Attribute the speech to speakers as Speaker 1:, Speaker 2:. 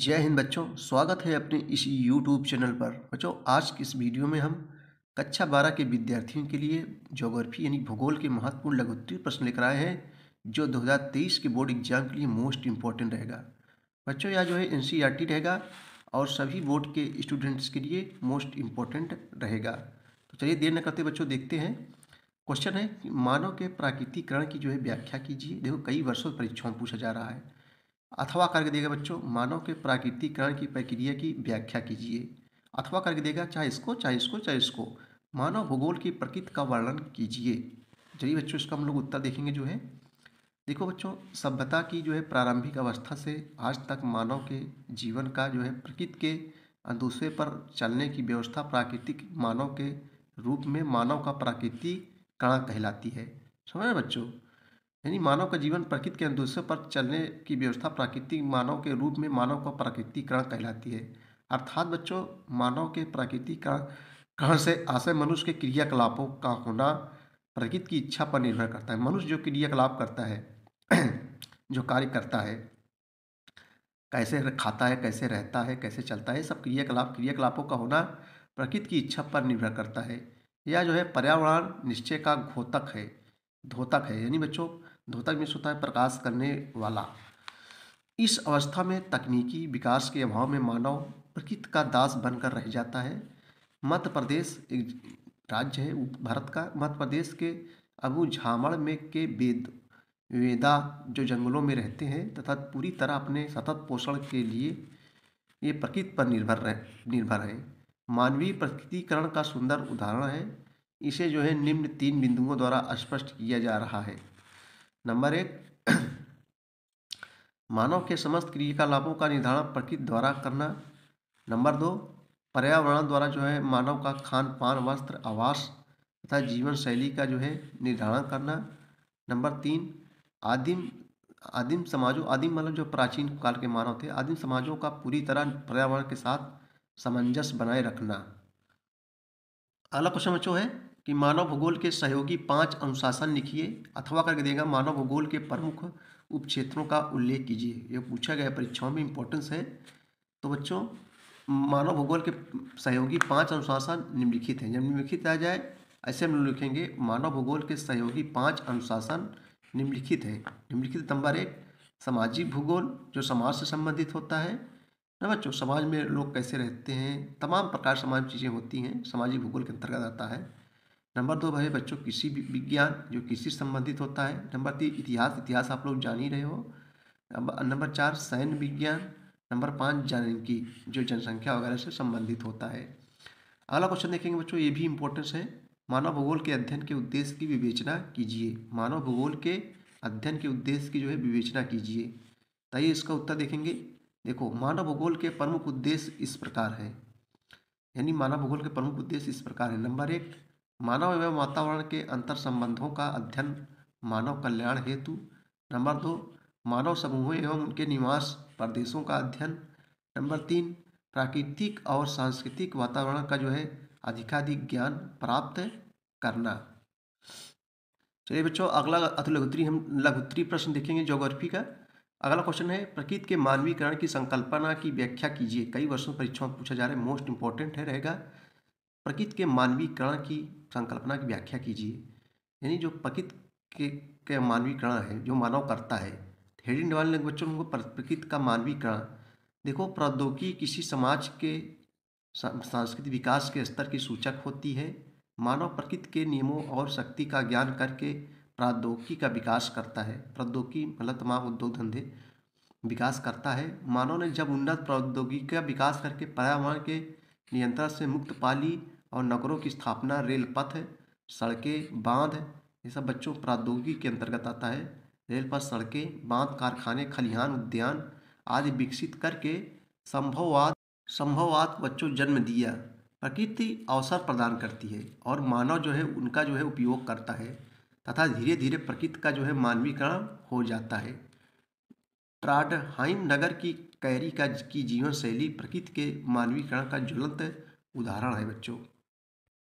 Speaker 1: जय हिंद बच्चों स्वागत है अपने इस YouTube चैनल पर बच्चों आज की इस वीडियो में हम कक्षा बारह के विद्यार्थियों के लिए जोग्राफी यानी भूगोल के महत्वपूर्ण लघुत्तरीय प्रश्न लेकर आए हैं जो 2023 के बोर्ड एग्जाम के लिए मोस्ट इम्पॉर्टेंट रहेगा बच्चों यह जो है एन e रहेगा और सभी बोर्ड के स्टूडेंट्स के लिए मोस्ट इम्पॉर्टेंट रहेगा तो चलिए देर न करते बच्चों देखते हैं क्वेश्चन है कि मानव के प्राकृतिकरण की जो है व्याख्या कीजिए देखो कई वर्षों परीक्षाओं पूछा जा रहा है अथवा करके देगा बच्चों मानव के प्राकृतिकरण की प्रक्रिया की व्याख्या कीजिए अथवा करके देगा चाहे इसको चाहे इसको चाहे इसको मानव भूगोल की प्रकृति का वर्णन कीजिए चलिए बच्चों इसका हम लोग उत्तर देखेंगे जो है देखो बच्चों सभ्यता की जो है प्रारंभिक अवस्था से आज तक मानव के जीवन का जो है प्रकृति के दूसरे पर चलने की व्यवस्था प्राकृतिक मानव के रूप में मानव का प्राकृतिकरण कहलाती है समझ रहे बच्चों यानी मानव का जीवन प्रकृति के अनुदेशों पर चलने की व्यवस्था प्राकृतिक मानव के रूप में मानव का प्राकृतिकरण कहलाती है अर्थात बच्चों मानव के प्राकृतिकरण से आशय मनुष्य के क्रियाकलापों का होना प्रकृति की इच्छा पर निर्भर करता है मनुष्य जो क्रियाकलाप करता है जो कार्य करता है कैसे खाता है कैसे रहता है कैसे चलता है सब क्रियाकलाप क्रियाकलापों का होना प्रकृति की इच्छा पर निर्भर करता है यह जो है पर्यावरण निश्चय का घोतक है धोतक है यानी बच्चों धोतक में सोता है प्रकाश करने वाला इस अवस्था में तकनीकी विकास के अभाव में मानव प्रकृति का दास बनकर रह जाता है मध्य प्रदेश एक राज्य है भारत का मध्य प्रदेश के अबू झामड़ में के वेद वेदा जो जंगलों में रहते हैं तथा पूरी तरह अपने सतत पोषण के लिए ये प्रकृति पर निर्भर रह निर्भर है मानवीय प्रकृतिकरण का सुंदर उदाहरण है इसे जो है निम्न तीन बिंदुओं द्वारा स्पष्ट किया जा रहा है नंबर एक मानव के समस्त क्रियाकलापों का निर्धारण प्रकृति द्वारा करना नंबर दो पर्यावरण द्वारा जो है मानव का खान पान वस्त्र आवास तथा जीवन शैली का जो है निर्धारण करना नंबर तीन आदिम आदिम समाजों आदिम मतलब जो प्राचीन काल के मानव थे आदिम समाजों का पूरी तरह पर्यावरण के साथ सामंजस्य बनाए रखना अगला क्वेश्चन बच्चों है कि मानव भूगोल के सहयोगी पांच अनुशासन लिखिए अथवा करके देगा मानव भूगोल के प्रमुख उप क्षेत्रों का उल्लेख कीजिए ये पूछा गया परीक्षाओं में इंपॉर्टेंस है तो बच्चों मानव भूगोल के सहयोगी पांच अनुशासन निम्नलिखित हैं जब निम्नलिखित आ जाए ऐसे हम लोग लिखेंगे मानव भूगोल के सहयोगी पांच अनुशासन निम्नलिखित है निम्नलिखित नंबर एक सामाजिक भूगोल जो समाज से संबंधित होता है ना बच्चों समाज में लोग कैसे रहते हैं तमाम प्रकार समाज चीज़ें होती हैं सामाजिक भूगोल के अंतर्गत आता है नंबर दो भाई बच्चों कृषि विज्ञान जो कृषि संबंधित होता है नंबर तीन इतिहास इतिहास आप लोग जान ही रहे हो नंबर चार सैन्य विज्ञान नंबर पाँच जनकी जो जनसंख्या वगैरह से संबंधित होता है अगला क्वेश्चन देखेंगे बच्चों ये भी इम्पोर्टेंस है मानव भूगोल के अध्ययन के उद्देश्य की विवेचना कीजिए मानव भूगोल के अध्ययन के उद्देश्य की जो है विवेचना कीजिए ताइए इसका उत्तर देखेंगे देखो मानव भूगोल के प्रमुख उद्देश्य इस प्रकार है यानी मानव भूगोल के प्रमुख उद्देश्य इस प्रकार है नंबर एक मानव एवं वातावरण के अंतर संबंधों का अध्ययन मानव कल्याण हेतु नंबर दो मानव समूहों एवं उनके निवास प्रदेशों का अध्ययन नंबर तीन प्राकृतिक और सांस्कृतिक वातावरण का जो है अधिकाधिक ज्ञान प्राप्त करना चलिए बच्चों अगला लघुत्री हम लघुत्री प्रश्न देखेंगे ज्योग्राफी का अगला क्वेश्चन है प्रकृति के मानवीकरण की संकल्पना की व्याख्या कीजिए कई वर्षों परीक्षाओं में पूछा जा रहा है मोस्ट इंपॉर्टेंट है रहेगा प्रकृति के मानवीकरण की संकल्पना की व्याख्या कीजिए यानी जो प्रकृति के, के मानवीकरण है जो मानव करता है हेडिंग ने बच्चों को प्रकृति का मानवीकरण देखो प्रौद्योगिकी किसी समाज के सांस्कृतिक विकास के स्तर की सूचक होती है मानव प्रकृति के नियमों और शक्ति का ज्ञान करके प्रौद्योगिकी का विकास करता है प्रौद्योगिकी मतलब तमाम उद्योग धंधे विकास करता है मानव ने जब उन्नत प्रौद्योगिकी का विकास करके पर्यावरण के नियंत्रण से मुक्त पाली और नगरों की स्थापना रेल पथ सड़कें बांध ये सब बच्चों प्रौद्योगिकी के अंतर्गत आता है रेल पथ सड़कें बांध कारखाने खलिहान उद्यान आदि विकसित करके संभववाद संभववाद बच्चों जन्म दिया प्रकृति अवसर प्रदान करती है और मानव जो है उनका जो है उपयोग करता है तथा धीरे धीरे प्रकृति का जो है मानवीकरण हो जाता है ट्राडहाइम नगर की कैरी का की जीवन शैली प्रकृति के मानवीकरण का ज्वलंत उदाहरण है बच्चों